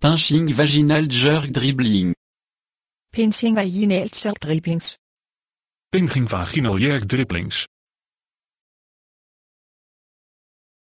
Pinching vaginal jerk dribbling. Pinching vaginal jerk dribblings. Pinching vaginal jerk dribblings.